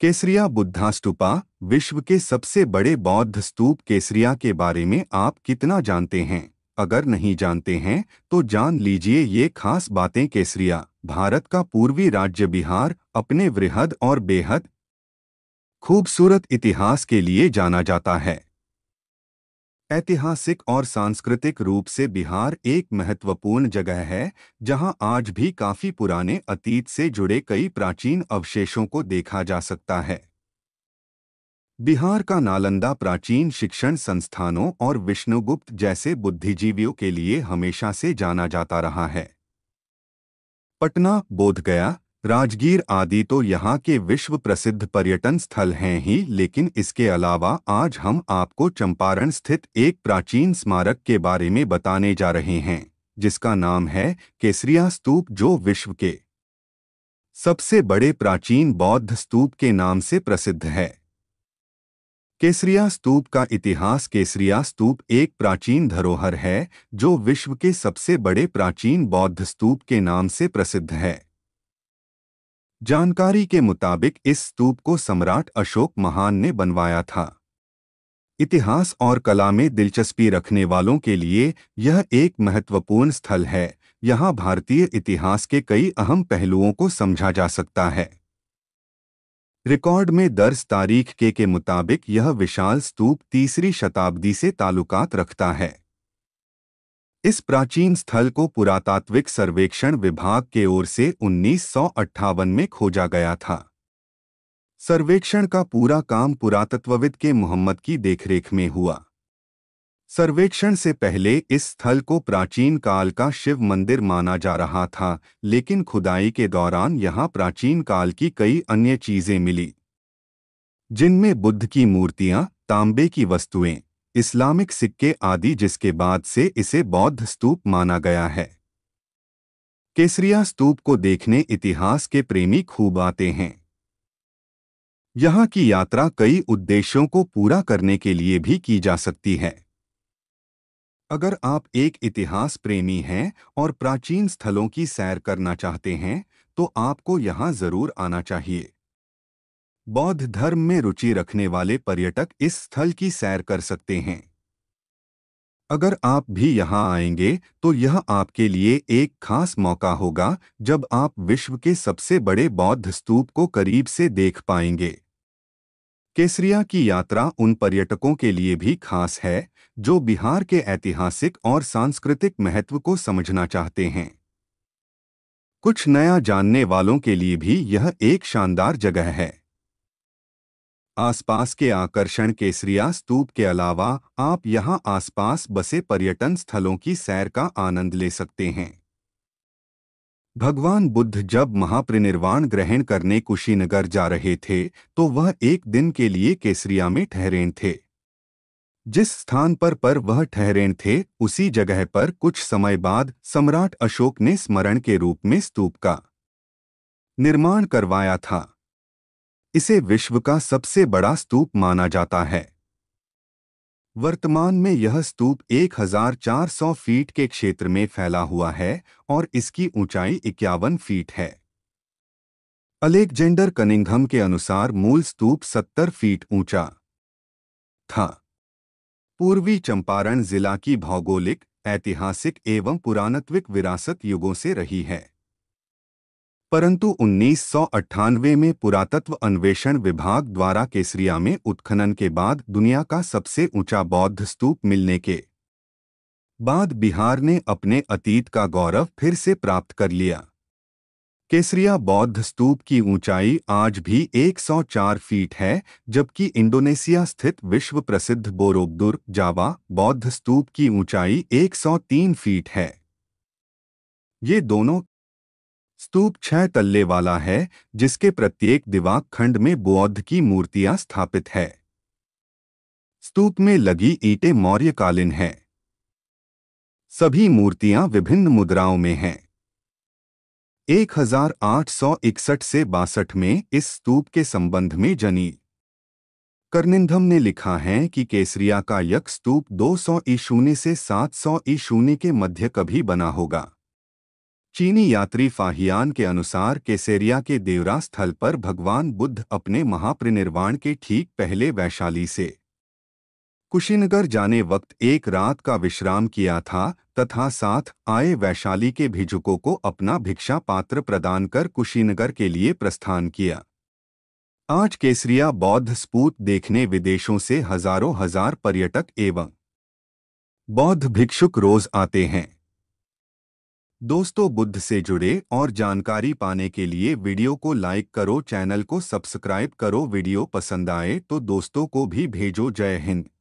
केसरिया बुद्धा स्तूपा विश्व के सबसे बड़े बौद्ध स्तूप केसरिया के बारे में आप कितना जानते हैं अगर नहीं जानते हैं तो जान लीजिए ये खास बातें केसरिया भारत का पूर्वी राज्य बिहार अपने वृहद और बेहद खूबसूरत इतिहास के लिए जाना जाता है ऐतिहासिक और सांस्कृतिक रूप से बिहार एक महत्वपूर्ण जगह है जहां आज भी काफी पुराने अतीत से जुड़े कई प्राचीन अवशेषों को देखा जा सकता है बिहार का नालंदा प्राचीन शिक्षण संस्थानों और विष्णुगुप्त जैसे बुद्धिजीवियों के लिए हमेशा से जाना जाता रहा है पटना बोधगया राजगीर आदि तो यहाँ के विश्व प्रसिद्ध पर्यटन स्थल हैं ही लेकिन इसके अलावा आज हम आपको चंपारण स्थित एक प्राचीन स्मारक के बारे में बताने जा रहे हैं जिसका नाम है केसरिया स्तूप जो विश्व के सबसे बड़े प्राचीन बौद्ध स्तूप के नाम से प्रसिद्ध है केसरिया स्तूप का इतिहास केसरिया स्तूप एक प्राचीन धरोहर है जो विश्व के सबसे बड़े प्राचीन बौद्ध स्तूप के नाम से प्रसिद्ध है जानकारी के मुताबिक इस स्तूप को सम्राट अशोक महान ने बनवाया था इतिहास और कला में दिलचस्पी रखने वालों के लिए यह एक महत्वपूर्ण स्थल है यहाँ भारतीय इतिहास के कई अहम पहलुओं को समझा जा सकता है रिकॉर्ड में दर्ज तारीख के के मुताबिक यह विशाल स्तूप तीसरी शताब्दी से ताल्लुकात रखता है इस प्राचीन स्थल को पुरातात्विक सर्वेक्षण विभाग के ओर से उन्नीस में खोजा गया था सर्वेक्षण का पूरा काम पुरातत्वविद के मोहम्मद की देखरेख में हुआ सर्वेक्षण से पहले इस स्थल को प्राचीन काल का शिव मंदिर माना जा रहा था लेकिन खुदाई के दौरान यहाँ प्राचीन काल की कई अन्य चीज़ें मिली जिनमें बुद्ध की मूर्तियाँ तांबे की वस्तुएं इस्लामिक सिक्के आदि जिसके बाद से इसे बौद्ध स्तूप माना गया है केसरिया स्तूप को देखने इतिहास के प्रेमी खूब आते हैं यहां की यात्रा कई उद्देश्यों को पूरा करने के लिए भी की जा सकती है अगर आप एक इतिहास प्रेमी हैं और प्राचीन स्थलों की सैर करना चाहते हैं तो आपको यहां जरूर आना चाहिए बौद्ध धर्म में रुचि रखने वाले पर्यटक इस स्थल की सैर कर सकते हैं अगर आप भी यहाँ आएंगे तो यह आपके लिए एक खास मौका होगा जब आप विश्व के सबसे बड़े बौद्ध स्तूप को करीब से देख पाएंगे केसरिया की यात्रा उन पर्यटकों के लिए भी खास है जो बिहार के ऐतिहासिक और सांस्कृतिक महत्व को समझना चाहते हैं कुछ नया जानने वालों के लिए भी यह एक शानदार जगह है आसपास के आकर्षण केसरिया स्तूप के अलावा आप यहां आसपास बसे पर्यटन स्थलों की सैर का आनंद ले सकते हैं भगवान बुद्ध जब महाप्रिनिर्वाण ग्रहण करने कुशीनगर जा रहे थे तो वह एक दिन के लिए केसरिया में ठहरें थे जिस स्थान पर पर वह ठहरें थे उसी जगह पर कुछ समय बाद सम्राट अशोक ने स्मरण के रूप में स्तूप का निर्माण करवाया था इसे विश्व का सबसे बड़ा स्तूप माना जाता है वर्तमान में यह स्तूप 1400 फीट के क्षेत्र में फैला हुआ है और इसकी ऊंचाई इक्यावन फीट है अलेक्जेंडर कनिंघम के अनुसार मूल स्तूप 70 फीट ऊंचा था पूर्वी चंपारण जिला की भौगोलिक ऐतिहासिक एवं पुराणत्विक विरासत युगों से रही है परंतु उन्नीस में पुरातत्व अन्वेषण विभाग द्वारा केसरिया में उत्खनन के बाद दुनिया का सबसे ऊंचा बौद्ध स्तूप मिलने के बाद बिहार ने अपने अतीत का गौरव फिर से प्राप्त कर लिया केसरिया बौद्ध स्तूप की ऊंचाई आज भी 104 फीट है जबकि इंडोनेशिया स्थित विश्व प्रसिद्ध बोरोबदुर जावा बौद्ध स्तूप की ऊंचाई 103 फीट है ये दोनों स्तूप छह तल्ले वाला है जिसके प्रत्येक दिवाक खंड में बौद्ध की मूर्तियां स्थापित है स्तूप में लगी ईटे मौर्यकालीन हैं सभी मूर्तियां विभिन्न मुद्राओं में हैं 1861 से बासठ में इस स्तूप के संबंध में जनी कर्निंधम ने लिखा है कि केसरिया का यक स्तूप 200 ई शून्य से 700 ई शून्य के मध्य कभी बना होगा चीनी यात्री फाहियान के अनुसार केसेरिया के देवरा स्थल पर भगवान बुद्ध अपने महाप्रिनिर्वाण के ठीक पहले वैशाली से कुशीनगर जाने वक्त एक रात का विश्राम किया था तथा साथ आए वैशाली के भिजुकों को अपना भिक्षा पात्र प्रदान कर कुशीनगर के लिए प्रस्थान किया आज केसरिया बौद्ध स्पूत देखने विदेशों से हजारों हजार पर्यटक एवं बौद्ध भिक्षुक रोज आते हैं दोस्तों बुद्ध से जुड़े और जानकारी पाने के लिए वीडियो को लाइक करो चैनल को सब्सक्राइब करो वीडियो पसंद आए तो दोस्तों को भी भेजो जय हिंद